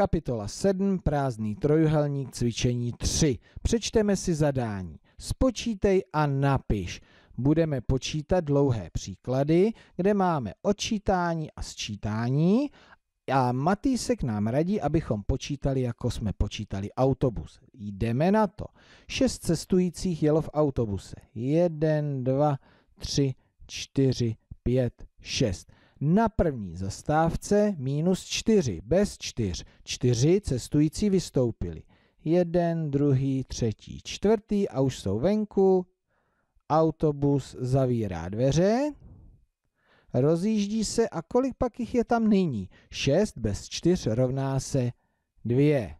Kapitola 7, prázdný trojuhelník, cvičení 3. Přečteme si zadání. Spočítej a napiš. Budeme počítat dlouhé příklady, kde máme odčítání a sčítání a Matýsek nám radí, abychom počítali, jako jsme počítali autobus. Jdeme na to. Šest cestujících jelo v autobuse. Jeden, dva, tři, čtyři, pět, šest. Na první zastávce minus 4, bez 4. 4 cestující vystoupili. Jeden, druhý, třetí, čtvrtý a už jsou venku. Autobus zavírá dveře, rozjíždí se a kolik pak jich je tam nyní? 6 bez 4 rovná se 2.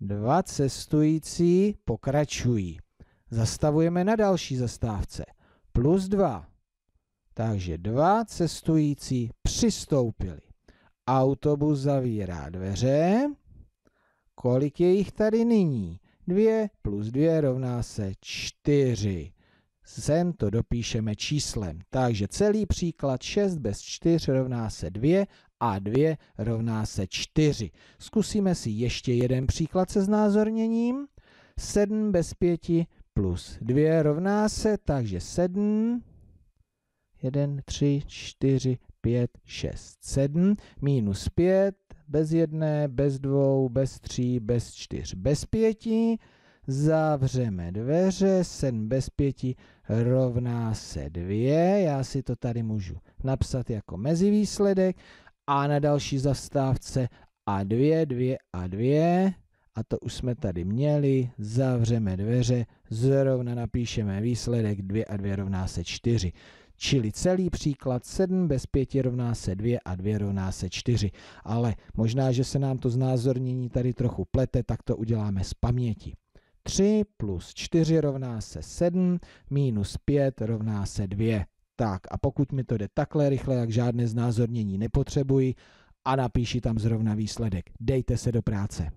Dva cestující pokračují. Zastavujeme na další zastávce. Plus 2. Takže dva cestující přistoupili. Autobus zavírá dveře. Kolik je jich tady nyní? Dvě plus dvě rovná se čtyři. Sem to dopíšeme číslem. Takže celý příklad 6 bez 4 rovná se 2 a 2 rovná se 4. Zkusíme si ještě jeden příklad se znázorněním. 7 bez 5 plus 2 rovná se, takže 7 1, 3, 4, 5, 6, 7, minus 5, bez jedné, bez dvou, bez tří, bez čtyř, bez pěti, zavřeme dveře, 7 bez pěti rovná se 2, já si to tady můžu napsat jako mezivýsledek a na další zastávce a 2, 2 a 2, a to už jsme tady měli, zavřeme dveře, zrovna napíšeme výsledek 2 a 2 rovná se 4. Čili celý příklad 7 bez 5 rovná se 2 a 2 rovná se 4. Ale možná, že se nám to znázornění tady trochu plete, tak to uděláme z paměti. 3 plus 4 rovná se 7, minus 5 rovná se 2. Tak a pokud mi to jde takhle rychle, jak žádné znázornění nepotřebuji a napíši tam zrovna výsledek. Dejte se do práce.